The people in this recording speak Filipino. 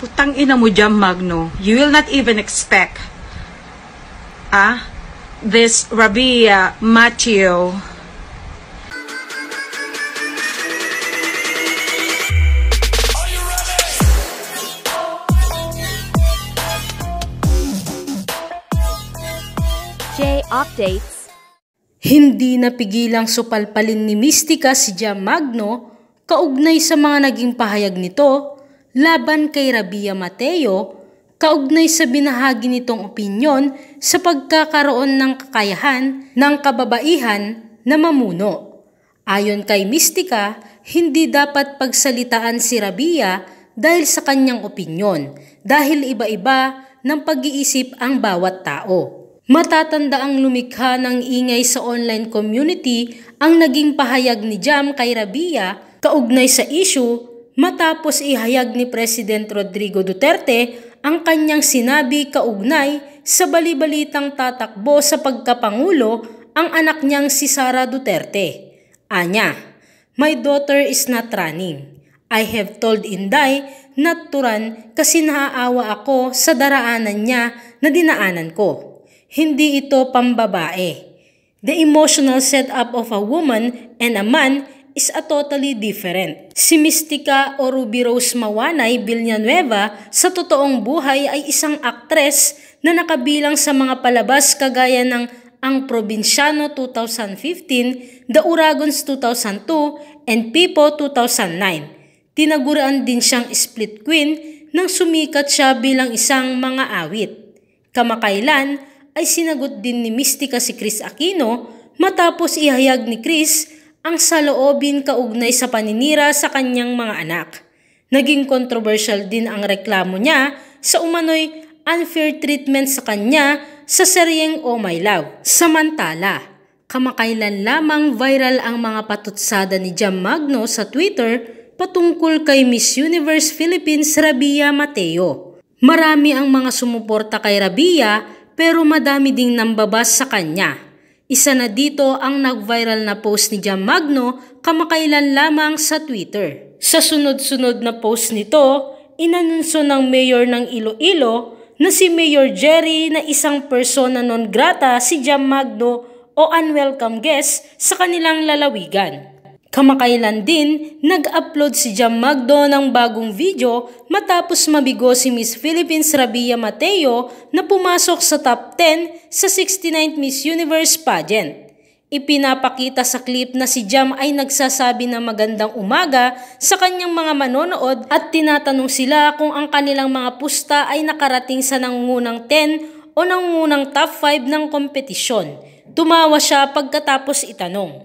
Putang ina mo dyan, Magno. You will not even expect ah, this Rabia Mateo J Updates Hindi napigilang supalpalin ni Mystica si Jam Magno kaugnay sa mga naging pahayag nito laban kay Rabia Mateo kaugnay sa binahagi nitong opinyon sa pagkakaroon ng kakayahan ng kababaihan na mamuno. Ayon kay Mistika, hindi dapat pagsalitaan si Rabia dahil sa kanyang opinyon dahil iba-iba ng pag-iisip ang bawat tao. Matatanda ang lumikha ng ingay sa online community ang naging pahayag ni Jam kay Rabia kaugnay sa issue matapos ihayag ni President Rodrigo Duterte ang kanyang sinabi kaugnay sa balibalitang tatakbo sa pagkapangulo ang anak niyang si Sara Duterte. Anya, my daughter is not running. I have told Inday not to run kasi naaawa ako sa daraanan niya na dinaanan ko. Hindi ito pambabae. The emotional setup of a woman and a man is a totally different. Si Mystica o Ruby Rose Mawanay Villanueva sa totoong buhay ay isang aktres na nakabilang sa mga palabas kagaya ng Ang Probinsyano 2015, The Uragons 2002, and Pipo 2009. Tinaguraan din siyang split queen nang sumikat siya bilang isang mga awit. Kamakailan ay sinagot din ni Mystica si Chris Aquino matapos ihayag ni Chris ang saloobin kaugnay sa paninira sa kanyang mga anak. Naging controversial din ang reklamo niya sa umano'y unfair treatment sa kanya sa seryeng Oh My Love. Samantala, kamakailan lamang viral ang mga patutsada ni Jam Magno sa Twitter patungkol kay Miss Universe Philippines Rabia Mateo. Marami ang mga sumuporta kay Rabia pero madami ding nambabas sa kanya. Isa na dito ang nag-viral na post ni Jam Magno kamakailan lamang sa Twitter. Sa sunod-sunod na post nito, inanunso ng mayor ng Iloilo na si Mayor Jerry na isang persona non grata si Jam Magno o unwelcome guest sa kanilang lalawigan. Kamakailan din, nag-upload si Jam Magdo ng bagong video matapos mabigo si Miss Philippines Rabia Mateo na pumasok sa top 10 sa 69th Miss Universe pageant. Ipinapakita sa clip na si Jam ay nagsasabi ng magandang umaga sa kanyang mga manonood at tinatanong sila kung ang kanilang mga pusta ay nakarating sa nangungunang 10 o nangungunang top 5 ng kompetisyon. Tumawa siya pagkatapos itanong.